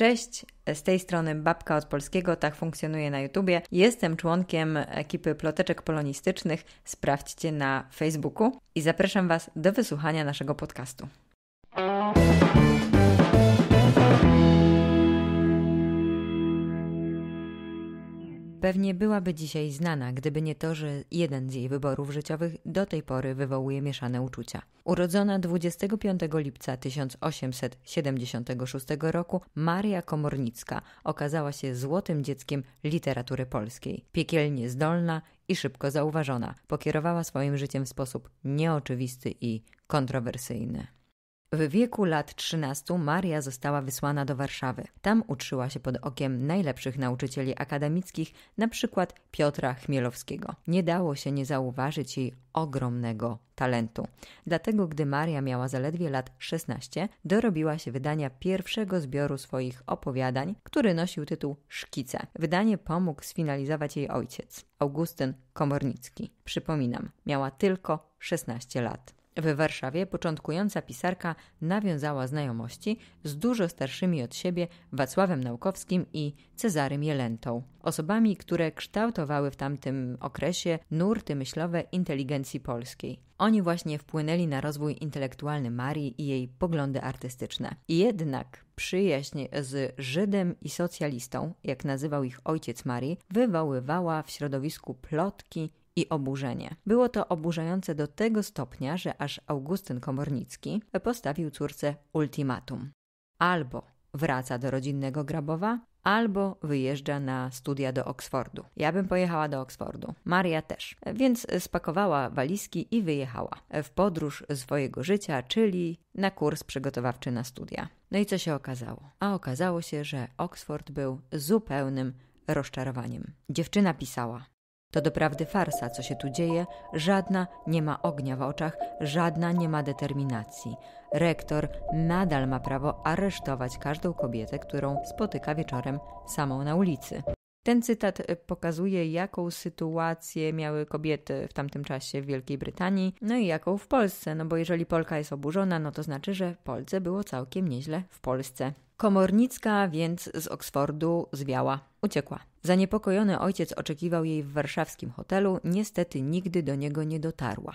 Cześć, z tej strony Babka od Polskiego, tak funkcjonuje na YouTubie. Jestem członkiem ekipy Ploteczek Polonistycznych, sprawdźcie na Facebooku i zapraszam Was do wysłuchania naszego podcastu. pewnie byłaby dzisiaj znana, gdyby nie to, że jeden z jej wyborów życiowych do tej pory wywołuje mieszane uczucia. Urodzona 25 lipca 1876 roku, Maria Komornicka okazała się złotym dzieckiem literatury polskiej. Piekielnie zdolna i szybko zauważona, pokierowała swoim życiem w sposób nieoczywisty i kontrowersyjny. W wieku lat 13 Maria została wysłana do Warszawy. Tam uczyła się pod okiem najlepszych nauczycieli akademickich, na przykład Piotra Chmielowskiego. Nie dało się nie zauważyć jej ogromnego talentu. Dlatego, gdy Maria miała zaledwie lat 16, dorobiła się wydania pierwszego zbioru swoich opowiadań, który nosił tytuł Szkice. Wydanie pomógł sfinalizować jej ojciec, Augustyn Komornicki. Przypominam, miała tylko 16 lat. W Warszawie początkująca pisarka nawiązała znajomości z dużo starszymi od siebie Wacławem Naukowskim i Cezarym Jelentą, osobami, które kształtowały w tamtym okresie nurty myślowe inteligencji polskiej. Oni właśnie wpłynęli na rozwój intelektualny Marii i jej poglądy artystyczne. Jednak przyjaźń z Żydem i socjalistą, jak nazywał ich ojciec Marii, wywoływała w środowisku plotki i oburzenie. Było to oburzające do tego stopnia, że aż Augustyn Komornicki postawił córce ultimatum. Albo wraca do rodzinnego Grabowa, albo wyjeżdża na studia do Oksfordu. Ja bym pojechała do Oksfordu, Maria też. Więc spakowała walizki i wyjechała w podróż swojego życia, czyli na kurs przygotowawczy na studia. No i co się okazało? A okazało się, że Oksford był zupełnym rozczarowaniem. Dziewczyna pisała: to doprawdy farsa, co się tu dzieje. Żadna nie ma ognia w oczach, żadna nie ma determinacji. Rektor nadal ma prawo aresztować każdą kobietę, którą spotyka wieczorem samą na ulicy. Ten cytat pokazuje, jaką sytuację miały kobiety w tamtym czasie w Wielkiej Brytanii, no i jaką w Polsce. No bo jeżeli Polka jest oburzona, no to znaczy, że Polce było całkiem nieźle w Polsce. Komornicka więc z Oksfordu zwiała, uciekła. Zaniepokojony ojciec oczekiwał jej w warszawskim hotelu, niestety nigdy do niego nie dotarła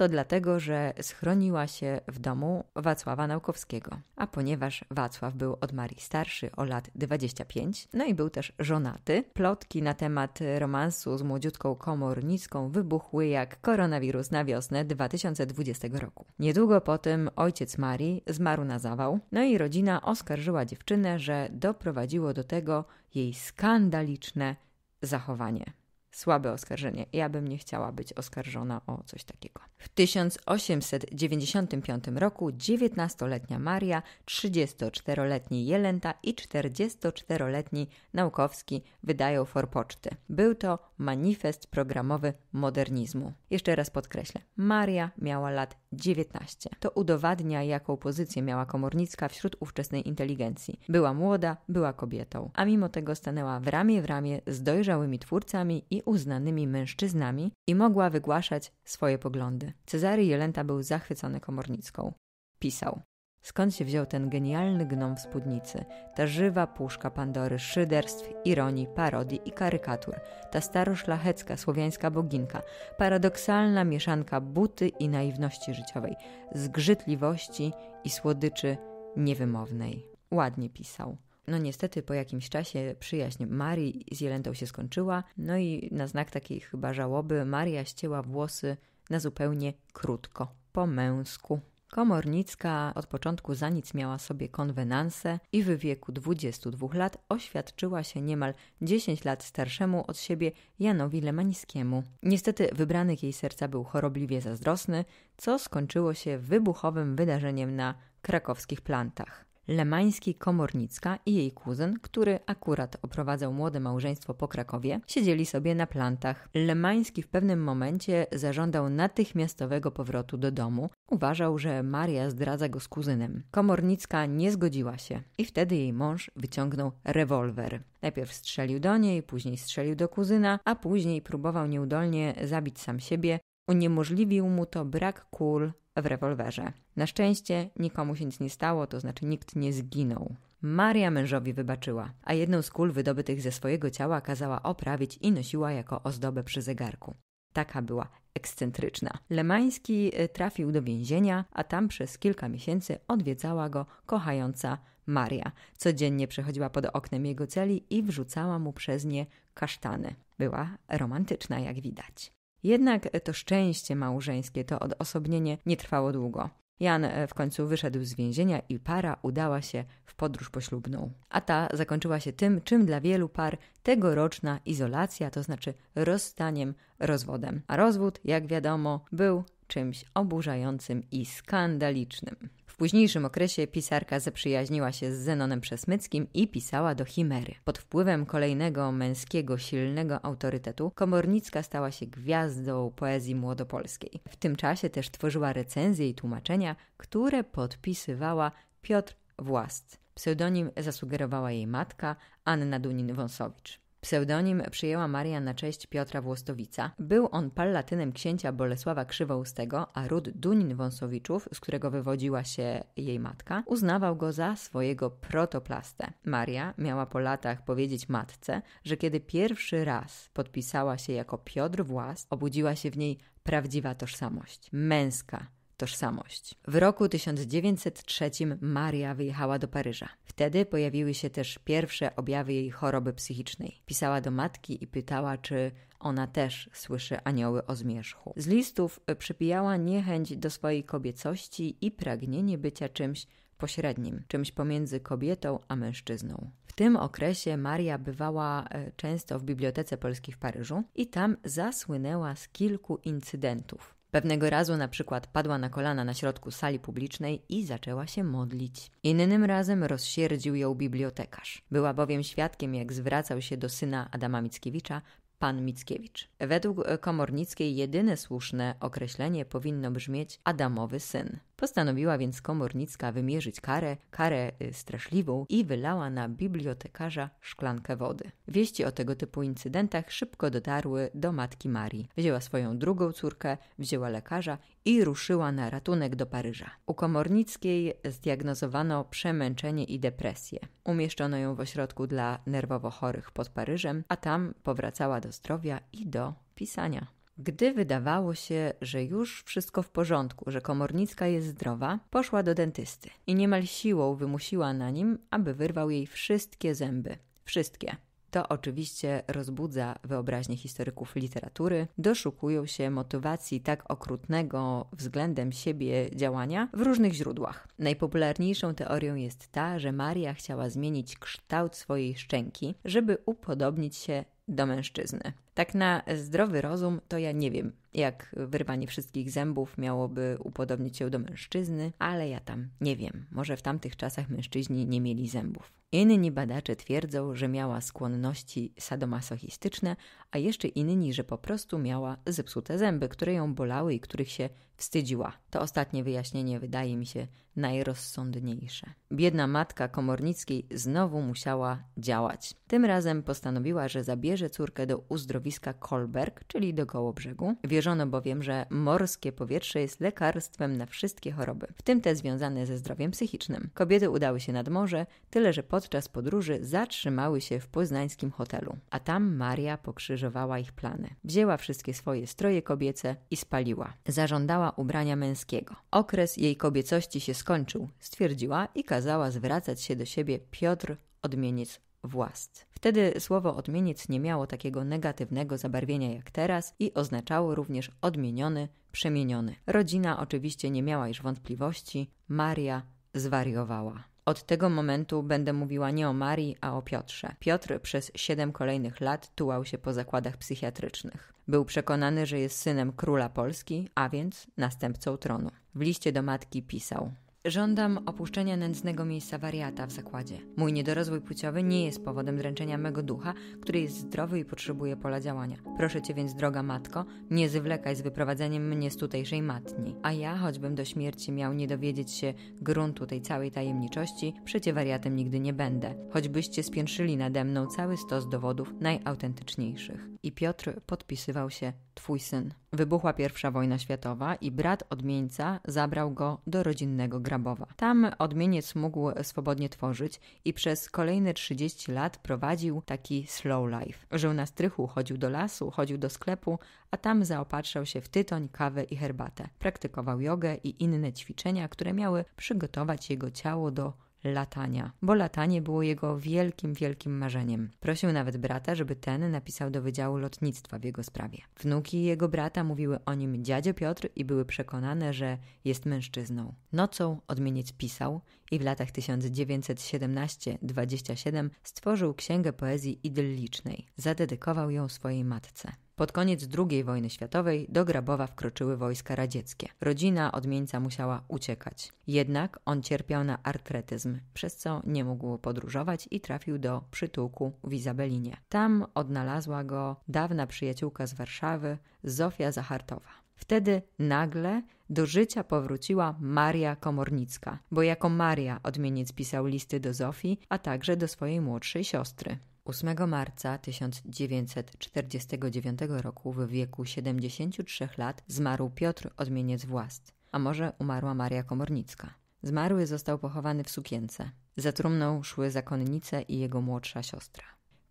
to dlatego, że schroniła się w domu Wacława Naukowskiego. A ponieważ Wacław był od Marii starszy o lat 25, no i był też żonaty, plotki na temat romansu z młodziutką komornicką wybuchły jak koronawirus na wiosnę 2020 roku. Niedługo potem ojciec Marii zmarł na zawał, no i rodzina oskarżyła dziewczynę, że doprowadziło do tego jej skandaliczne zachowanie. Słabe oskarżenie. Ja bym nie chciała być oskarżona o coś takiego. W 1895 roku 19-letnia Maria, 34-letni Jelenta i 44-letni Naukowski wydają forpoczty. Był to manifest programowy modernizmu. Jeszcze raz podkreślę. Maria miała lat 19. To udowadnia, jaką pozycję miała komornicka wśród ówczesnej inteligencji. Była młoda, była kobietą, a mimo tego stanęła w ramię w ramię z dojrzałymi twórcami i uznanymi mężczyznami i mogła wygłaszać swoje poglądy. Cezary Jelenta był zachwycony Komornicką. Pisał. Skąd się wziął ten genialny gnom w spódnicy? Ta żywa puszka Pandory szyderstw, ironii, parodii i karykatur. Ta staroszlachecka, słowiańska boginka. Paradoksalna mieszanka buty i naiwności życiowej. Zgrzytliwości i słodyczy niewymownej. Ładnie pisał. No niestety po jakimś czasie przyjaźń Marii z Jelentą się skończyła, no i na znak takiej chyba żałoby Maria ścięła włosy na zupełnie krótko, po męsku. Komornicka od początku za nic miała sobie konwenanse i w wieku 22 lat oświadczyła się niemal 10 lat starszemu od siebie Janowi Lemańskiemu. Niestety wybranych jej serca był chorobliwie zazdrosny, co skończyło się wybuchowym wydarzeniem na krakowskich plantach. Lemański-Komornicka i jej kuzyn, który akurat oprowadzał młode małżeństwo po Krakowie, siedzieli sobie na plantach. Lemański w pewnym momencie zażądał natychmiastowego powrotu do domu. Uważał, że Maria zdradza go z kuzynem. Komornicka nie zgodziła się i wtedy jej mąż wyciągnął rewolwer. Najpierw strzelił do niej, później strzelił do kuzyna, a później próbował nieudolnie zabić sam siebie. Uniemożliwił mu to brak kul, w rewolwerze. Na szczęście nikomu się nic nie stało, to znaczy nikt nie zginął. Maria mężowi wybaczyła, a jedną z kul wydobytych ze swojego ciała kazała oprawić i nosiła jako ozdobę przy zegarku. Taka była ekscentryczna. Lemański y, trafił do więzienia, a tam przez kilka miesięcy odwiedzała go kochająca Maria. Codziennie przechodziła pod oknem jego celi i wrzucała mu przez nie kasztany. Była romantyczna, jak widać. Jednak e, to szczęście małżeńskie, to odosobnienie nie trwało długo. Jan e, w końcu wyszedł z więzienia i para udała się w podróż poślubną. A ta zakończyła się tym, czym dla wielu par tegoroczna izolacja, to znaczy rozstaniem, rozwodem. A rozwód, jak wiadomo, był czymś oburzającym i skandalicznym późniejszym okresie pisarka zaprzyjaźniła się z Zenonem Przesmyckim i pisała do Chimery. Pod wpływem kolejnego męskiego, silnego autorytetu Komornicka stała się gwiazdą poezji młodopolskiej. W tym czasie też tworzyła recenzje i tłumaczenia, które podpisywała Piotr Włast. Pseudonim zasugerowała jej matka Anna Dunin-Wąsowicz. Pseudonim przyjęła Maria na cześć Piotra Włostowica. Był on palatynem księcia Bolesława Krzywoustego, a ród Dunin-Wąsowiczów, z którego wywodziła się jej matka, uznawał go za swojego protoplastę. Maria miała po latach powiedzieć matce, że kiedy pierwszy raz podpisała się jako Piotr Włas, obudziła się w niej prawdziwa tożsamość męska tożsamość. W roku 1903 Maria wyjechała do Paryża. Wtedy pojawiły się też pierwsze objawy jej choroby psychicznej. Pisała do matki i pytała, czy ona też słyszy anioły o zmierzchu. Z listów przypijała niechęć do swojej kobiecości i pragnienie bycia czymś pośrednim, czymś pomiędzy kobietą a mężczyzną. W tym okresie Maria bywała e, często w Bibliotece Polskiej w Paryżu i tam zasłynęła z kilku incydentów. Pewnego razu na przykład padła na kolana na środku sali publicznej i zaczęła się modlić. Innym razem rozsierdził ją bibliotekarz. Była bowiem świadkiem, jak zwracał się do syna Adama Mickiewicza pan Mickiewicz. Według Komornickiej jedyne słuszne określenie powinno brzmieć Adamowy syn. Postanowiła więc komornicka wymierzyć karę, karę y, straszliwą i wylała na bibliotekarza szklankę wody. Wieści o tego typu incydentach szybko dotarły do matki Marii. Wzięła swoją drugą córkę, wzięła lekarza i ruszyła na ratunek do Paryża. U komornickiej zdiagnozowano przemęczenie i depresję. Umieszczono ją w ośrodku dla nerwowo chorych pod Paryżem, a tam powracała do zdrowia i do pisania. Gdy wydawało się, że już wszystko w porządku, że komornicka jest zdrowa, poszła do dentysty i niemal siłą wymusiła na nim, aby wyrwał jej wszystkie zęby. Wszystkie. To oczywiście rozbudza wyobraźnię historyków literatury, doszukują się motywacji tak okrutnego względem siebie działania w różnych źródłach. Najpopularniejszą teorią jest ta, że Maria chciała zmienić kształt swojej szczęki, żeby upodobnić się do mężczyzny. Tak na zdrowy rozum to ja nie wiem, jak wyrwanie wszystkich zębów miałoby upodobnić się do mężczyzny, ale ja tam nie wiem. Może w tamtych czasach mężczyźni nie mieli zębów. Inni badacze twierdzą, że miała skłonności sadomasochistyczne, a jeszcze inni, że po prostu miała zepsute zęby, które ją bolały i których się wstydziła. To ostatnie wyjaśnienie wydaje mi się najrozsądniejsze. Biedna matka Komornickiej znowu musiała działać. Tym razem postanowiła, że zabierze córkę do uzdrowiska Kolberg, czyli do Kołobrzegu. brzegu. Wierzono bowiem, że morskie powietrze jest lekarstwem na wszystkie choroby, w tym te związane ze zdrowiem psychicznym. Kobiety udały się nad morze, tyle że podczas podróży zatrzymały się w poznańskim hotelu, a tam Maria pokrzyżowała ich plany. Wzięła wszystkie swoje stroje kobiece i spaliła. Zażądała ubrania męskiego. Okres jej kobiecości się skończył, stwierdziła i kazała zwracać się do siebie Piotr Odmienic Włast. Wtedy słowo odmieniec nie miało takiego negatywnego zabarwienia jak teraz i oznaczało również odmieniony, przemieniony. Rodzina oczywiście nie miała już wątpliwości, Maria zwariowała. Od tego momentu będę mówiła nie o Marii, a o Piotrze. Piotr przez siedem kolejnych lat tułał się po zakładach psychiatrycznych. Był przekonany, że jest synem króla Polski, a więc następcą tronu. W liście do matki pisał: Żądam opuszczenia nędznego miejsca wariata w zakładzie. Mój niedorozwój płciowy nie jest powodem dręczenia mego ducha, który jest zdrowy i potrzebuje pola działania. Proszę cię więc, droga matko, nie zwlekaj z wyprowadzeniem mnie z tutejszej matni. A ja, choćbym do śmierci miał nie dowiedzieć się gruntu tej całej tajemniczości, przecie wariatem nigdy nie będę. Choćbyście spiętrzyli nade mną cały stos dowodów najautentyczniejszych. I Piotr podpisywał się twój syn. Wybuchła I wojna światowa i brat odmieńca zabrał go do rodzinnego Grabowa. Tam odmieniec mógł swobodnie tworzyć i przez kolejne 30 lat prowadził taki slow life. Żył na strychu, chodził do lasu, chodził do sklepu, a tam zaopatrzał się w tytoń, kawę i herbatę. Praktykował jogę i inne ćwiczenia, które miały przygotować jego ciało do latania, bo latanie było jego wielkim, wielkim marzeniem. Prosił nawet brata, żeby ten napisał do Wydziału Lotnictwa w jego sprawie. Wnuki jego brata mówiły o nim dziadzie Piotr i były przekonane, że jest mężczyzną. Nocą odmieniec pisał i w latach 1917-27 stworzył księgę poezji idyllicznej. Zadedykował ją swojej matce. Pod koniec II wojny światowej do Grabowa wkroczyły wojska radzieckie. Rodzina odmieńca musiała uciekać. Jednak on cierpiał na artretyzm, przez co nie mógł podróżować i trafił do przytułku w Izabelinie. Tam odnalazła go dawna przyjaciółka z Warszawy, Zofia Zachartowa. Wtedy nagle do życia powróciła Maria Komornicka, bo jako Maria odmieniec pisał listy do Zofii, a także do swojej młodszej siostry. 8 marca 1949 roku w wieku 73 lat zmarł Piotr Odmieniec Włast, a może umarła Maria Komornicka. Zmarły został pochowany w sukience. Za trumną szły zakonnice i jego młodsza siostra.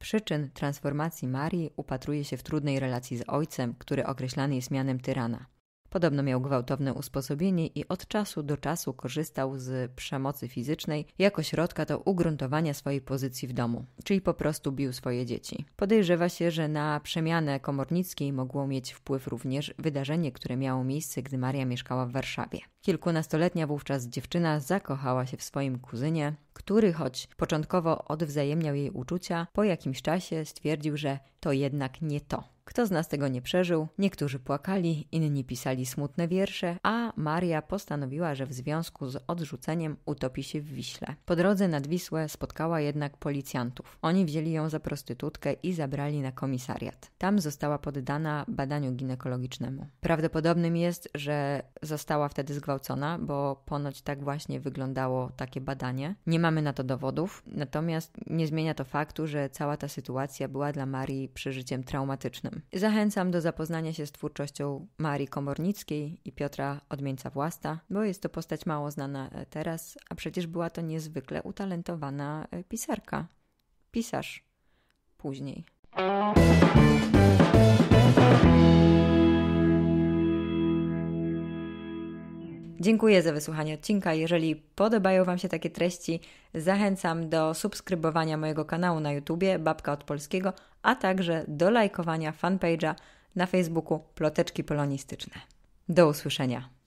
Przyczyn transformacji Marii upatruje się w trudnej relacji z ojcem, który określany jest mianem tyrana. Podobno miał gwałtowne usposobienie i od czasu do czasu korzystał z przemocy fizycznej jako środka do ugruntowania swojej pozycji w domu, czyli po prostu bił swoje dzieci. Podejrzewa się, że na przemianę komornickiej mogło mieć wpływ również wydarzenie, które miało miejsce, gdy Maria mieszkała w Warszawie. Kilkunastoletnia wówczas dziewczyna zakochała się w swoim kuzynie, który choć początkowo odwzajemniał jej uczucia, po jakimś czasie stwierdził, że to jednak nie to. Kto z nas tego nie przeżył? Niektórzy płakali, inni pisali smutne wiersze, a Maria postanowiła, że w związku z odrzuceniem utopi się w Wiśle. Po drodze nad Wisłę spotkała jednak policjantów. Oni wzięli ją za prostytutkę i zabrali na komisariat. Tam została poddana badaniu ginekologicznemu. Prawdopodobnym jest, że została wtedy zgwałcona, bo ponoć tak właśnie wyglądało takie badanie. Nie mamy na to dowodów, natomiast nie zmienia to faktu, że cała ta sytuacja była dla Marii przeżyciem traumatycznym. Zachęcam do zapoznania się z twórczością Marii Komornickiej i Piotra Odmieńca-Własta, bo jest to postać mało znana e, teraz, a przecież była to niezwykle utalentowana e, pisarka. Pisarz później. Dziękuję za wysłuchanie odcinka. Jeżeli podobają Wam się takie treści, zachęcam do subskrybowania mojego kanału na YouTubie Babka od Polskiego, a także do lajkowania fanpage'a na Facebooku Ploteczki Polonistyczne. Do usłyszenia.